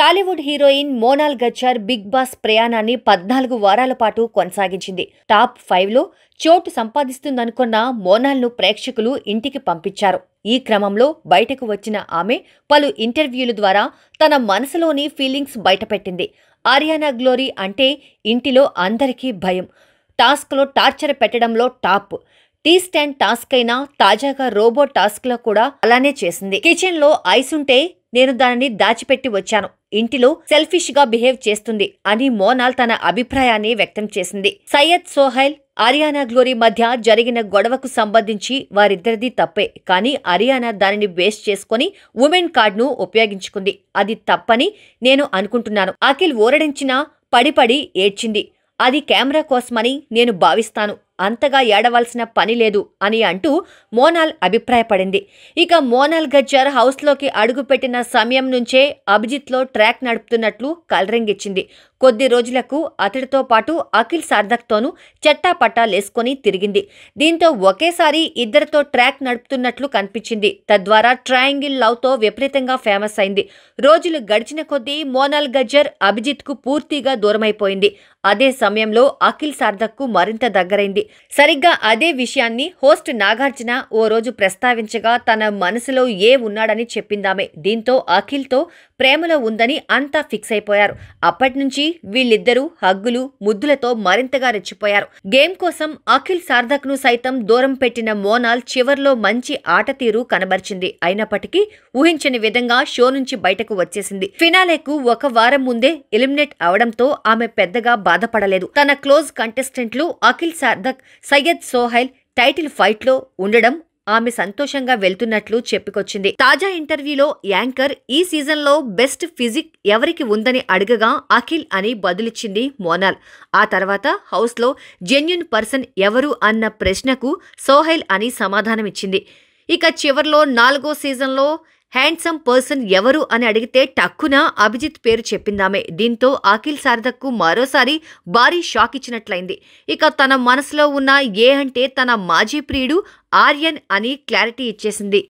Tollywood heroine Monal Gajjar Bigg Boss ప్రయాణాన్ని పద్నాలుగు వారాల పాటు కొనసాగించింది టాప్ ఫైవ్లో చోటు సంపాదిస్తుందనుకున్న మోనాల్ను ప్రేక్షకులు ఇంటికి పంపించారు ఈ క్రమంలో బయటకు వచ్చిన ఆమె పలు ఇంటర్వ్యూల ద్వారా తన మనసులోని ఫీలింగ్స్ బయటపెట్టింది ఆర్యానా గ్లోరీ అంటే ఇంటిలో అందరికీ భయం టాస్క్లో టార్చర్ పెట్టడంలో టాప్ టీ స్టాండ్ టాస్క్ అయినా తాజాగా రోబో టాస్క్లో కూడా అలానే చేసింది కిచెన్లో ఐస్ ఉంటే నేను దానిని దాచిపెట్టి వచ్చాను ఇంటిలో సెల్ఫిష్ గా బిహేవ్ చేస్తుంది అని మోనాల్ తన అభిప్రాయాన్ని వ్యక్తం చేసింది సయ్యద్ సోహైల్ అరియానా గ్లోరీ మధ్య జరిగిన గొడవకు సంబంధించి వారిద్దరిది తప్పే కానీ అరియానా దానిని బేస్ చేసుకుని ఉమెన్ కార్డ్ను ఉపయోగించుకుంది అది తప్పని నేను అనుకుంటున్నాను అఖిల్ ఓరడించినా పడిపడి ఏడ్చింది అది కెమెరా కోసమని నేను భావిస్తాను అంతగా ఏడవలసిన పని లేదు అని అంటూ మోనాల్ అభిప్రాయపడింది ఇక మోనాల్ గజ్జర్ హౌస్లోకి అడుగుపెట్టిన సమయం నుంచే అభిజిత్లో ట్రాక్ నడుపుతున్నట్లు కలరింగిచ్చింది కొద్ది రోజులకు అతడితో పాటు అఖిల్ సార్థక్తోనూ చట్టాపట్టాలేసుకొని తిరిగింది దీంతో ఒకేసారి ఇద్దరితో ట్రాక్ నడుపుతున్నట్లు కనిపించింది తద్వారా ట్రయాంగిల్ లవ్తో విపరీతంగా ఫేమస్ అయింది రోజులు గడిచిన కొద్దీ మోనాల్ గజ్జర్ అభిజిత్కు పూర్తిగా దూరమైపోయింది అదే సమయంలో అఖిల్ సార్థక్కు మరింత దగ్గరైంది సరిగ్గా అదే విషయాన్ని హోస్ట్ నాగార్జున ఓ రోజు ప్రస్తావించగా తన మనసులో ఏ ఉన్నాడని చెప్పిందామే దీంతో అఖిల్తో ప్రేమలో ఉందని అంతా ఫిక్స్ అయిపోయారు అప్పటినుంచి వీళ్ళిద్దరూ హగ్గులు ముద్దులతో మరింతగా రెచ్చిపోయారు గేమ్ కోసం అఖిల్ సార్థక్ ను సైతం దూరం పెట్టిన మోనాల్ చివర్లో మంచి ఆట తీరు కనబర్చింది అయినప్పటికీ ఊహించని విధంగా షో నుంచి బయటకు వచ్చేసింది ఫినాలేకు ఒక వారం ముందే ఎలిమినేట్ అవడంతో ఆమె పెద్దగా బాధపడలేదు తన క్లోజ్ కంటెస్టెంట్లు అఖిల్ సార్థక్ సయ్యద్ సోహైల్ టైటిల్ ఫైట్లో ఉండడం ఆమె సంతోషంగా వెళ్తున్నట్లు చెప్పుకొచ్చింది తాజా ఇంటర్వ్యూలో యాంకర్ ఈ సీజన్లో బెస్ట్ ఫిజిక్ ఎవరికి ఉందని అడగగా అఖిల్ అని బదులిచ్చింది మోనాల్ ఆ తర్వాత హౌస్లో జెన్యున్ పర్సన్ ఎవరు అన్న ప్రశ్నకు సోహైల్ అని సమాధానమిచ్చింది ఇక చివర్లో నాలుగో సీజన్లో హ్యాండ్సమ్ పర్సన్ ఎవరు అని అడిగితే టక్కున అభిజిత్ పేరు చెప్పిందామే దీంతో అఖిల్ శారదకు మరోసారి భారీ షాక్ ఇచ్చినట్లయింది ఇక తన మనసులో ఉన్న ఏ అంటే తన మాజీ ప్రియుడు ఆర్యన్ అని క్లారిటీ ఇచ్చేసింది